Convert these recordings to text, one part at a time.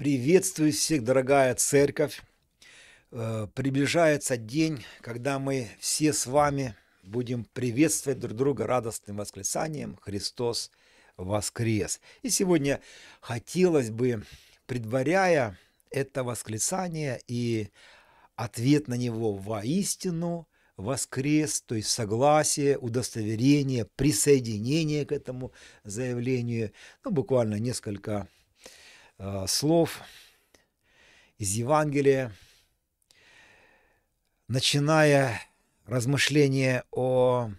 Приветствую всех, дорогая церковь. Э, приближается день, когда мы все с вами будем приветствовать друг друга радостным восклицанием «Христос воскрес!». И сегодня хотелось бы, предваряя это восклицание и ответ на него «Воистину воскрес», то есть согласие, удостоверение, присоединение к этому заявлению, ну, буквально несколько Э, слов из Евангелия, начиная размышление о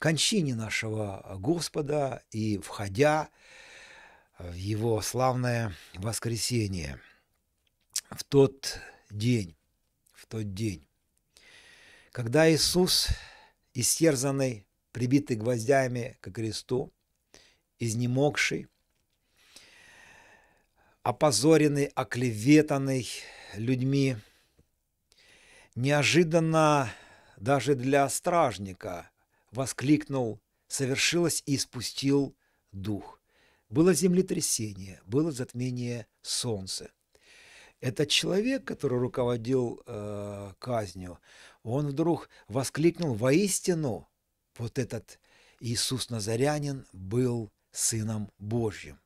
кончине нашего Господа и входя в Его славное воскресение в тот день, в тот день, когда Иисус, истерзанный, прибитый гвоздями к кресту, изнемогший – опозоренный, оклеветанный людьми. Неожиданно даже для стражника воскликнул, совершилось и спустил дух. Было землетрясение, было затмение солнца. Этот человек, который руководил э, казнью, он вдруг воскликнул воистину, вот этот Иисус Назарянин был Сыном Божьим.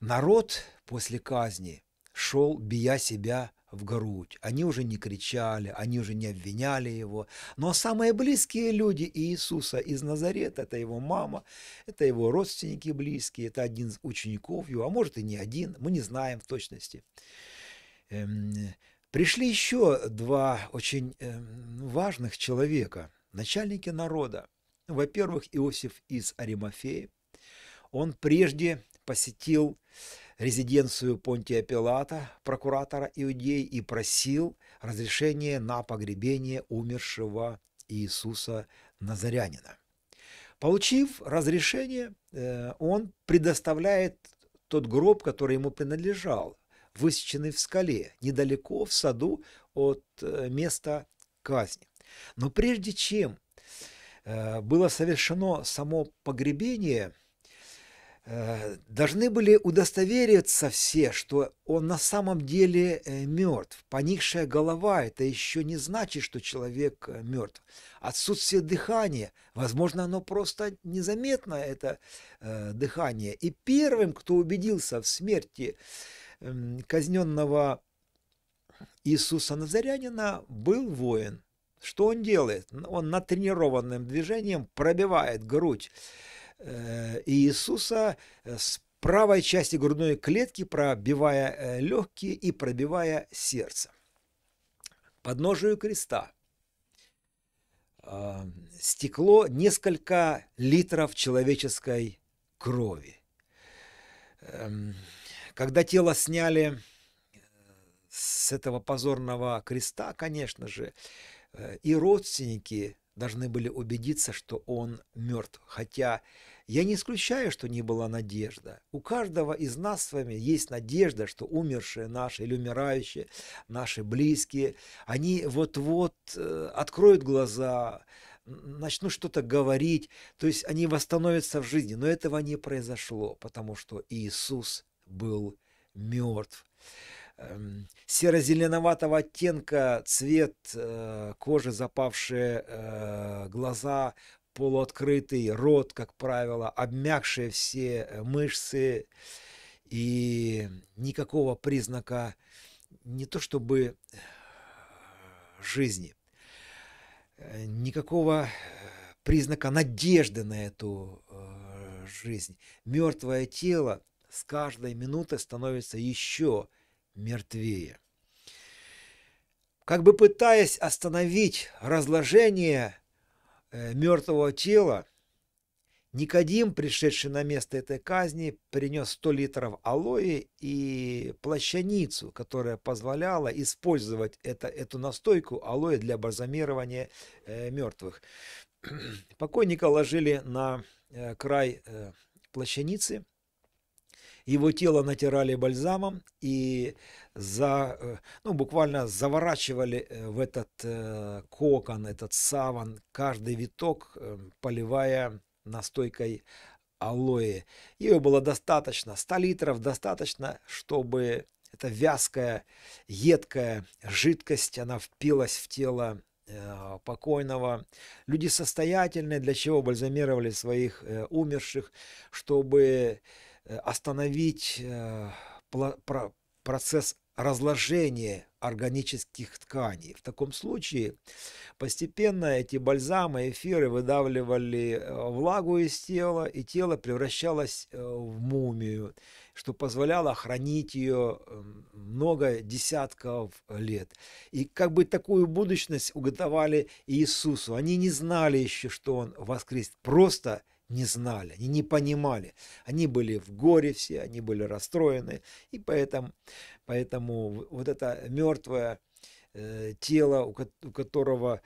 Народ после казни шел, бия себя в грудь. Они уже не кричали, они уже не обвиняли его. Но самые близкие люди Иисуса из Назарета, это его мама, это его родственники близкие, это один из учеников его, а может и не один, мы не знаем в точности. Эм, пришли еще два очень эм, важных человека, начальники народа. Во-первых, Иосиф из Аримафеи. Он прежде посетил резиденцию Понтия Пилата, прокуратора Иудеи, и просил разрешения на погребение умершего Иисуса Назарянина. Получив разрешение, э, он предоставляет тот гроб, который ему принадлежал, высеченный в скале, недалеко в саду от э, места казни. Но прежде чем э, было совершено само погребение – Э, должны были удостовериться все, что он на самом деле э, мертв. Поникшая голова – это еще не значит, что человек э, мертв. Отсутствие дыхания, возможно, оно просто незаметно, это э, дыхание. И первым, кто убедился в смерти э, эм, казненного Иисуса Назарянина, был воин. Что он делает? Он натренированным движением пробивает грудь Э, Иисуса э, с правой части грудной клетки, пробивая э, легкие и пробивая сердце. Подножию креста а, стекло несколько литров человеческой крови. Эм, когда тело сняли с этого позорного креста, конечно же, и родственники должны были убедиться, что он мертв. Хотя я не исключаю, что не была надежда. У каждого из нас с вами есть надежда, что умершие наши или умирающие, наши близкие, они вот-вот э, откроют глаза, начнут что-то говорить, то есть они восстановятся в жизни. Но этого не произошло, потому что Иисус был мертв. Эм, серо-зеленоватого оттенка цвет э, кожи, запавшие э, глаза, полуоткрытый рот, как правило, обмякшие все э, мышцы и никакого признака не то чтобы жизни, никакого признака надежды на эту жизнь. Мертвое тело с каждой минутой становится еще мертвее. Как бы пытаясь остановить разложение э, мертвого тела, Никодим, пришедший на место этой казни, принес 100 литров алоэ и плащаницу, которая позволяла использовать это, эту настойку алоэ для бальзамирования э, мертвых. Покойника ложили на э, край э, плащаницы – его тело натирали бальзамом и за, э, ну, буквально заворачивали э, в этот э, кокон, этот саван, каждый виток, поливая настойкой алоэ. Ее было достаточно, 100 литров достаточно, чтобы эта вязкая, едкая жидкость, она впилась в тело покойного. Люди состоятельные, для чего бальзамировали своих умерших, чтобы Э, остановить э, процесс разложения органических тканей. В таком случае постепенно эти бальзамы, эфиры выдавливали э, влагу из тела, и тело превращалось в мумию, что позволяло хранить ее эм, много десятков лет. И как бы такую будущность уготовали Иисусу. Они не знали еще, что Он воскрес. Просто – не знали, они не понимали. Они были в горе все, они были расстроены. И поэтому, поэтому вот это мертвое э, тело, у которого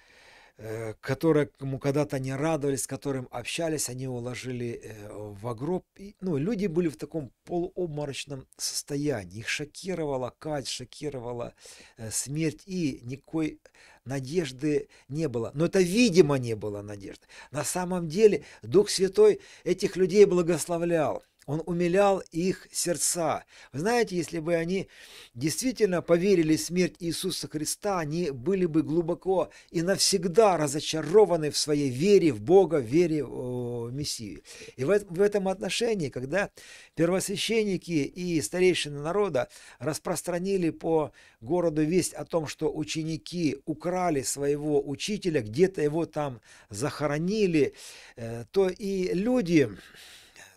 Э, которому когда-то не радовались, с которым общались, они уложили э, в гроб. И, ну, люди были в таком полуобморочном состоянии. Их шокировала кать, шокировала э, смерть, и никакой надежды не было. Но это, видимо, не было надежды. На самом деле Дух Святой этих людей благословлял. Он умилял их сердца. Вы знаете, если бы они действительно поверили в смерть Иисуса Христа, они были бы глубоко и навсегда разочарованы в своей вере в Бога, в вере в Мессию. И в этом отношении, когда первосвященники и старейшины народа распространили по городу весть о том, что ученики украли своего учителя, где-то его там захоронили, э, то и люди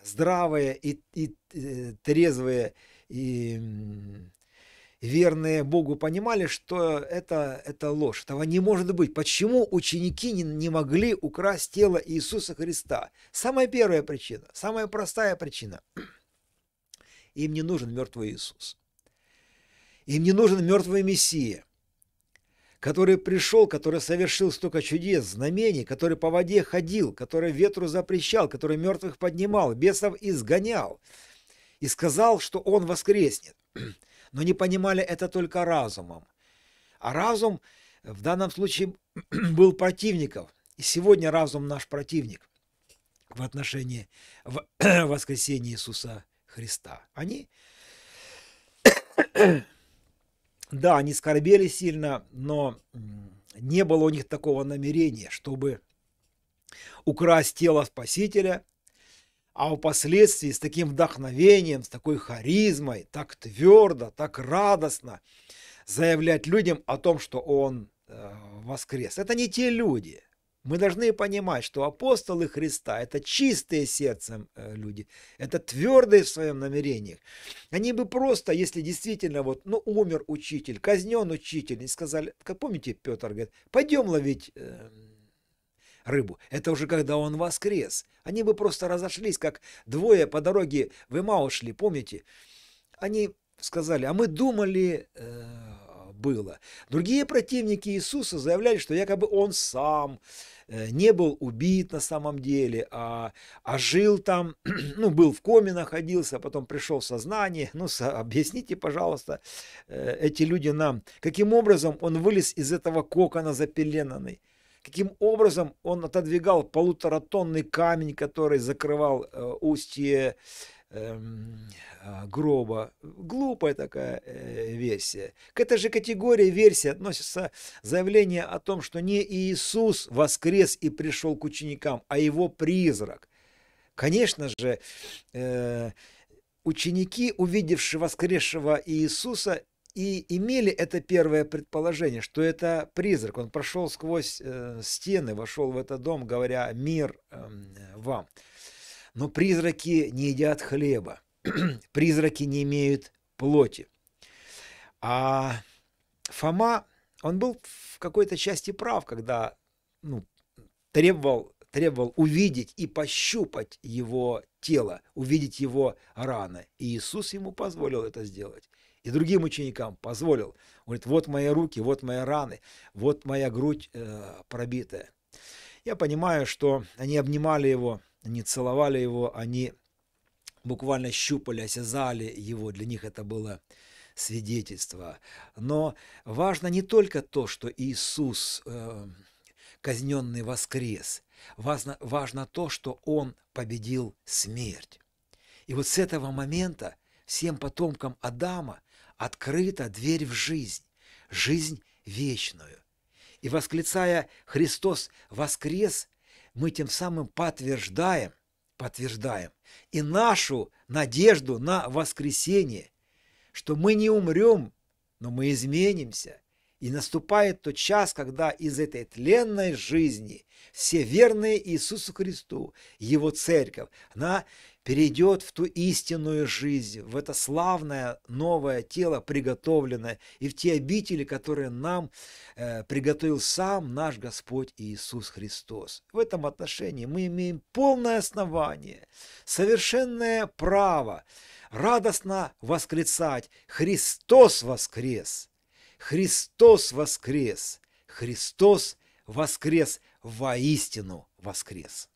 здравые и, и э, трезвые и верные Богу понимали, что это, это ложь. Этого не может быть. Почему ученики не, не могли украсть тело Иисуса Христа? Самая первая причина, самая простая причина. Им не нужен мертвый Иисус. Им не нужен мертвый Мессия который пришел, который совершил столько чудес, знамений, который по воде ходил, который ветру запрещал, который мертвых поднимал, бесов изгонял, и сказал, что он воскреснет. Но не понимали это только разумом. А разум в данном случае был противников. И сегодня разум наш противник в отношении воскресения Иисуса Христа. Они да, они скорбели сильно, но не было у них такого намерения, чтобы украсть тело Спасителя, а впоследствии с таким вдохновением, с такой харизмой, так твердо, так радостно заявлять людям о том, что он э, воскрес. Это не те люди. Мы должны понимать, что апостолы Христа – это чистые сердцем э, люди, это твердые в своем намерении. Они бы просто, если действительно вот, ну, умер учитель, казнен учитель, и сказали, как помните, Петр говорит, пойдем ловить э, рыбу. Это уже когда он воскрес. Они бы просто разошлись, как двое по дороге в Имау шли, помните? Они сказали, а мы думали... Э, было. Другие противники Иисуса заявляли, что якобы он сам э, не был убит на самом деле, а, а жил там, ну, был в коме находился, а потом пришел в сознание. Ну, со, объясните, пожалуйста, э, эти люди нам, каким образом он вылез из этого кокона запеленанный, каким образом он отодвигал полуторатонный камень, который закрывал э, устье Эм, а, гроба. Глупая такая э, версия. К этой же категории версии относится заявление о том, что не Иисус воскрес и пришел к ученикам, а его призрак. Конечно же, э, ученики, увидевшие воскресшего Иисуса, и имели это первое предположение, что это призрак. Он прошел сквозь э, стены, вошел в этот дом, говоря «мир эм, вам». Но призраки не едят хлеба, призраки не имеют плоти. А Фома, он был в какой-то части прав, когда ну, требовал, требовал увидеть и пощупать его тело, увидеть его раны. И Иисус ему позволил это сделать. И другим ученикам позволил. Он говорит, вот мои руки, вот мои раны, вот моя грудь э, пробитая. Я понимаю, что они обнимали его не целовали его, они буквально щупали, осязали его. Для них это было свидетельство. Но важно не только то, что Иисус э, казненный воскрес, важно, важно то, что Он победил смерть. И вот с этого момента всем потомкам Адама открыта дверь в жизнь, жизнь вечную. И восклицая «Христос воскрес», мы тем самым подтверждаем, подтверждаем и нашу надежду на воскресение, что мы не умрем, но мы изменимся. И наступает тот час, когда из этой тленной жизни все верные Иисусу Христу, Его Церковь, она перейдет в ту истинную жизнь, в это славное новое тело приготовленное и в те обители, которые нам э, приготовил сам наш Господь Иисус Христос. В этом отношении мы имеем полное основание, совершенное право радостно восклицать «Христос воскрес! Христос воскрес! Христос воскрес! Воистину воскрес!»